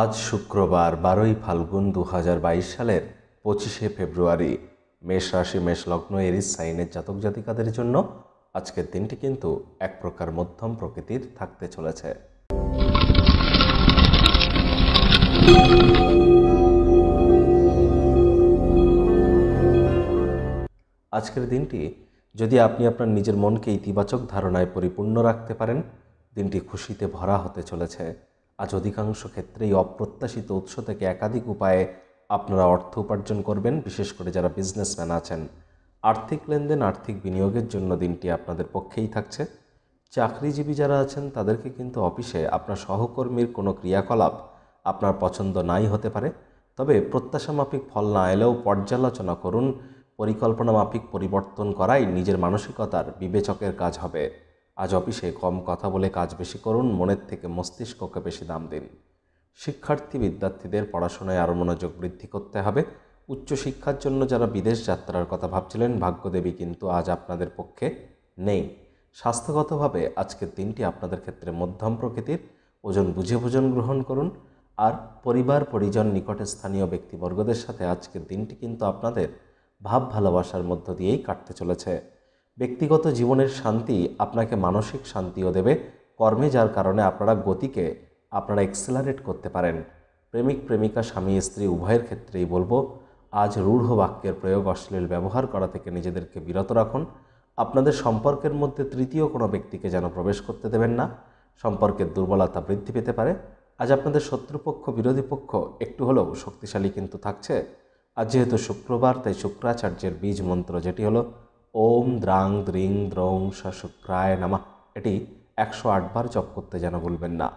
আজ শুক্রবার বারোই ফাল্গুন দু সালের পঁচিশে ফেব্রুয়ারি মেষ রাশি মেষ লগ্ন এরিস সাইনের জাতক জাতিকাদের জন্য আজকের দিনটি কিন্তু এক প্রকার মধ্যম প্রকৃতির থাকতে চলেছে আজকের দিনটি যদি আপনি আপনার নিজের মনকে ইতিবাচক ধারণায় পরিপূর্ণ রাখতে পারেন দিনটি খুশিতে ভরা হতে চলেছে আজ অধিকাংশ ক্ষেত্রেই অপ্রত্যাশিত উৎস থেকে একাধিক উপায়ে আপনারা অর্থ উপার্জন করবেন বিশেষ করে যারা বিজনেসম্যান আছেন আর্থিক লেনদেন আর্থিক বিনিয়োগের জন্য দিনটি আপনাদের পক্ষেই থাকছে চাকরিজীবী যারা আছেন তাদেরকে কিন্তু অফিসে আপনার সহকর্মীর কোনো ক্রিয়াকলাপ আপনার পছন্দ নাই হতে পারে তবে প্রত্যাশা মাফিক ফল না এলেও পর্যালোচনা করুন পরিকল্পনা মাফিক পরিবর্তন করাই নিজের মানসিকতার বিবেচকের কাজ হবে আজ অফিসে কম কথা বলে কাজ বেশি করুন মনের থেকে মস্তিষ্ককে বেশি দাম দিন শিক্ষার্থী বিদ্যার্থীদের পড়াশোনায় আরও মনোযোগ বৃদ্ধি করতে হবে উচ্চশিক্ষার জন্য যারা বিদেশ যাত্রার কথা ভাবছিলেন ভাগ্যদেবী কিন্তু আজ আপনাদের পক্ষে নেই স্বাস্থ্যগতভাবে আজকের দিনটি আপনাদের ক্ষেত্রে মধ্যম প্রকৃতির ওজন বুঝে ভোজন গ্রহণ করুন আর পরিবার পরিজন নিকটে স্থানীয় ব্যক্তিবর্গদের সাথে আজকের দিনটি কিন্তু আপনাদের ভাব ভালোবাসার মধ্য দিয়েই কাটতে চলেছে ব্যক্তিগত জীবনের শান্তি আপনাকে মানসিক শান্তিও দেবে কর্মে যার কারণে আপনারা গতিকে আপনারা এক্সেলারেট করতে পারেন প্রেমিক প্রেমিকা স্বামী স্ত্রী উভয়ের ক্ষেত্রেই বলবো আজ রূঢ় বাক্যের প্রয়োগ অশ্লীল ব্যবহার করা থেকে নিজেদেরকে বিরত রাখুন আপনাদের সম্পর্কের মধ্যে তৃতীয় কোনো ব্যক্তিকে যেন প্রবেশ করতে দেবেন না সম্পর্কের দুর্বলতা বৃদ্ধি পেতে পারে আজ আপনাদের শত্রুপক্ষ বিরোধী পক্ষ একটু হলেও শক্তিশালী কিন্তু থাকছে আজ যেহেতু শুক্রবার তাই শুক্রাচার্যের বীজ মন্ত্র যেটি হলো ওম দ্রাং দ্রিং দ্রং শুক্রায় নামা এটি একশো আটবার জপ করতে যেন ভুলবেন না